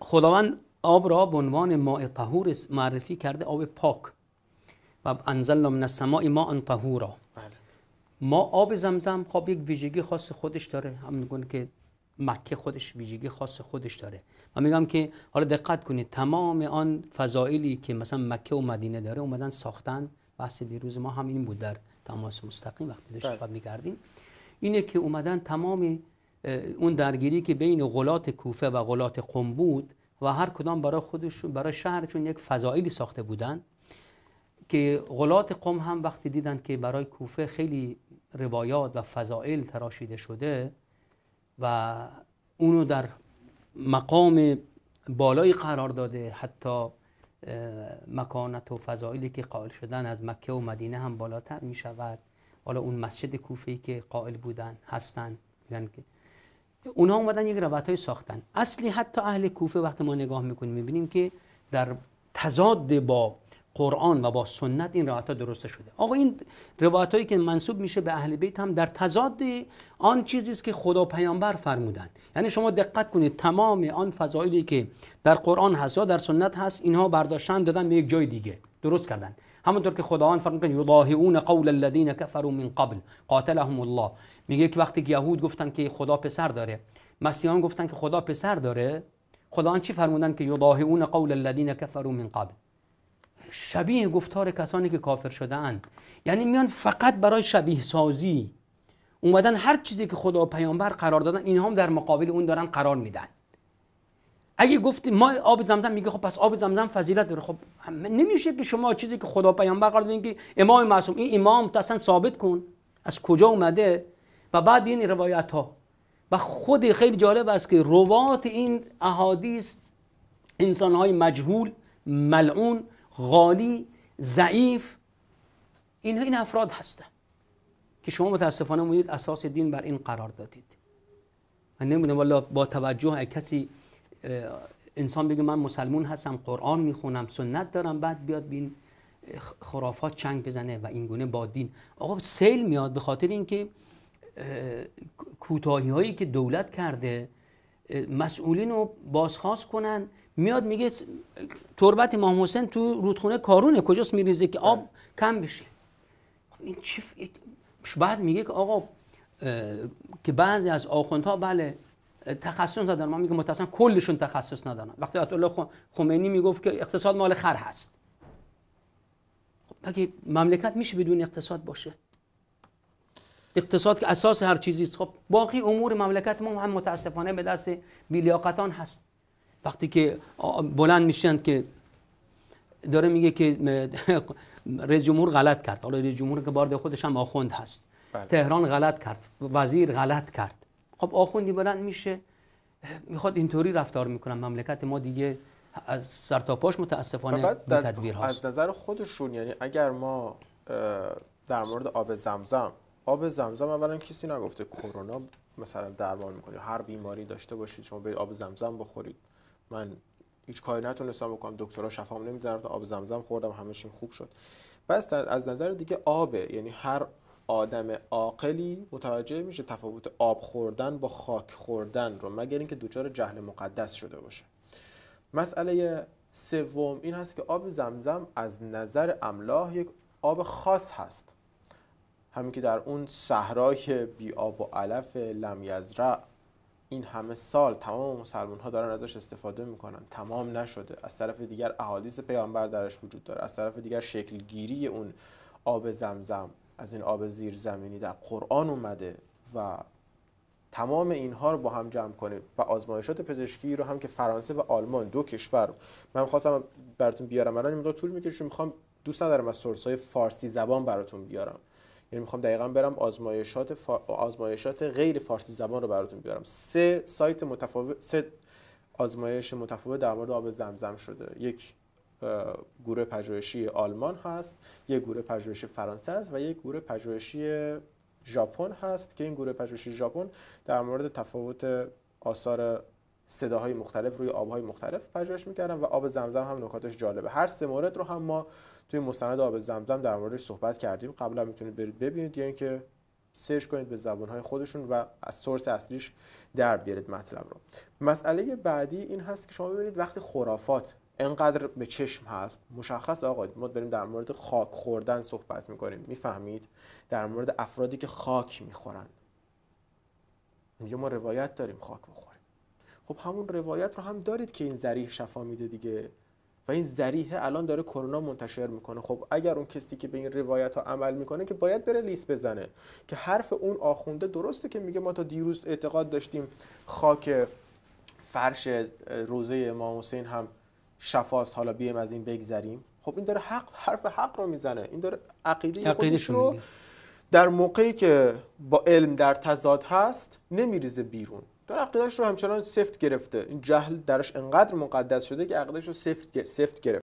خداوند آب را به عنوان ماء طهور معرفی کرده آب پاک و انزلنا من السماء ماء طهورا را. بله. ما آب زمزم خب یک ویژگی خاص خودش داره همون که مکه خودش ویژگی خاص خودش داره و میگم که حالا دقت کنید تمام آن فضائلی که مثلا مکه و مدینه داره اومدن ساختن بحث دیروز ما همین این بود در تماس مستقیم وقتی داشت می بله. میگردیم اینه که اومدن تمام اون درگیری که بین غلات کوفه و غلات قم بود و هر کدام برای خودشون برای شهرشون یک فضائلی ساخته بودن که غلات قم هم وقتی دیدن که برای کوفه خیلی روایات و فضائل تراشیده شده و اونو در مقام بالایی قرار داده حتی مکانت و فضائلی که قائل شدن از مکه و مدینه هم بالاتر می شود حالا اون مسجد کوفهی که قائل بودن هستن میگن که اونها اومدن یک روایت های ساختن اصلی حتی اهل کوفه وقتی ما نگاه میکنیم میبینیم که در تضاد با قرآن و با سنت این روایت درست شده آقا این روایت هایی که منصوب میشه به اهل بیت هم در تضاد آن چیزی است که خدا پیامبر فرمودند یعنی شما دقت کنید تمام آن فضایلی که در قرآن هست یا در سنت هست اینها برداشتن دادن به یک جای دیگه درست کردن همونطور که خداوند فرمود یضاهئون قول الذین کفروا من قبل قاتلهم الله میگه که وقتی یهود گفتن که خدا پسر داره مسیحیان گفتن که خدا پسر داره خداوند چی فرمودن که یضاهئون قول الذین کفروا من قبل شبیه گفتار کسانی که کافر اند یعنی میان فقط برای شبیه سازی اومدن هر چیزی که خدا و پیامبر قرار دادن اینها هم در مقابل اون دارن قرار میدن اگه گفتی ما آب زمزم میگه خب پس آب زمزم فضیلت داره خب نمیشه که شما چیزی که خدا و پیامبر قرار دادن که امام معصوم این امام تا اصلا ثابت کن از کجا اومده و بعد این روایت ها و خود خیلی جالب است که روات این احادیث انسان های مجهول ملعون غالی ضعیف اینها این افراد هستن که شما متاسفانه مونید اساس دین بر این قرار دادید من نمیدونم والا با توجه کسی انسان بگه من مسلمون هستم قرآن میخونم سنت دارم بعد بیاد بین خرافات چنگ بزنه و اینگونه با دین آقا سیل میاد به خاطر اینکه کوتاهی هایی که دولت کرده مسئولین رو بازخواست کنن میاد میگه تربت امام حسین تو رودخونه کارونه کجاست میریزه که آب کم بشه خب این چی بعد میگه که آقا که بعضی از آخوندها بله تخصص ندارن ما میگه متأسفانه کلشون تخصص ندارن وقتی آیت الله خمینی میگفت که اقتصاد مال خر هست خب مگه مملکت میشه بدون اقتصاد باشه اقتصاد که اساس هر چیزی است خب باقی امور مملکت ما هم متاسفانه به دست بیلیاقتان هست وقتی که بلند میشن که داره میگه که رئیس جمهور غلط کرد حالا رئیس جمهور که بارده خودش هم آخوند هست بله. تهران غلط کرد وزیر غلط کرد خب آخوندی بلند میشه میخواد اینطوری رفتار میکنم مملکت ما دیگه از سر تا پاش متاسفانه به تدبیر هست از نظر خودشون یعنی اگر ما در مورد آب زمزم آب زمزم اولا کسی نگفته کرونا مثلا درمان میکنه هر بیماری داشته باشید شما به آب زمزم بخورید من هیچ کاری نتونستم بکنم دکترا شفام نمیدرد آب زمزم خوردم همه خوب شد بس از نظر دیگه آبه یعنی هر آدم عاقلی متوجه میشه تفاوت آب خوردن با خاک خوردن رو مگر اینکه دوچار جهل مقدس شده باشه مسئله سوم این هست که آب زمزم از نظر املاح یک آب خاص هست همین که در اون صحرای بی آب و علف لم این همه سال تمام مسلمان ها دارن ازش استفاده میکنن تمام نشده از طرف دیگر احادیث پیامبر درش وجود داره از طرف دیگر شکل گیری اون آب زمزم از این آب زیرزمینی در قرآن اومده و تمام اینها رو با هم جمع کنیم و آزمایشات پزشکی رو هم که فرانسه و آلمان دو کشور من خواستم براتون بیارم الان این طول میکشه میخوام دوست ندارم از های فارسی زبان براتون بیارم یعنی میخوام دقیقا برم آزمایشات, آزمایشات غیر فارسی زبان رو براتون بیارم سه سایت متفاوت سه آزمایش متفاوت در مورد آب زمزم شده یک گروه پژوهشی آلمان هست یک گروه پژوهشی فرانسه است و یک گروه پژوهشی ژاپن هست که این گروه پژوهشی ژاپن در مورد تفاوت آثار صداهای مختلف روی آبهای مختلف پژوهش میکردن و آب زمزم هم نکاتش جالبه هر سه مورد رو هم ما توی مستند آب زمزم در موردش صحبت کردیم قبلا میتونید برید ببینید یا یعنی اینکه سرچ کنید به زبانهای خودشون و از سورس اصلیش در بیارید مطلب رو مسئله بعدی این هست که شما ببینید وقتی خرافات انقدر به چشم هست مشخص آقا ما داریم در مورد خاک خوردن صحبت میکنیم میفهمید در مورد افرادی که خاک میخورند میگه ما روایت داریم خاک بخور خب همون روایت رو هم دارید که این ذریح شفا میده دیگه و این ذریح الان داره کرونا منتشر میکنه خب اگر اون کسی که به این روایت ها عمل میکنه که باید بره لیست بزنه که حرف اون آخونده درسته که میگه ما تا دیروز اعتقاد داشتیم خاک فرش روزه امام حسین هم شفاست حالا بیم از این بگذریم خب این داره حق حرف حق رو میزنه این داره عقیده خودش رو در موقعی که با علم در تضاد هست نمیریزه بیرون داره عقیدهش رو همچنان سفت گرفته این جهل درش انقدر مقدس شده که عقیدهش رو سفت, سفت گرفت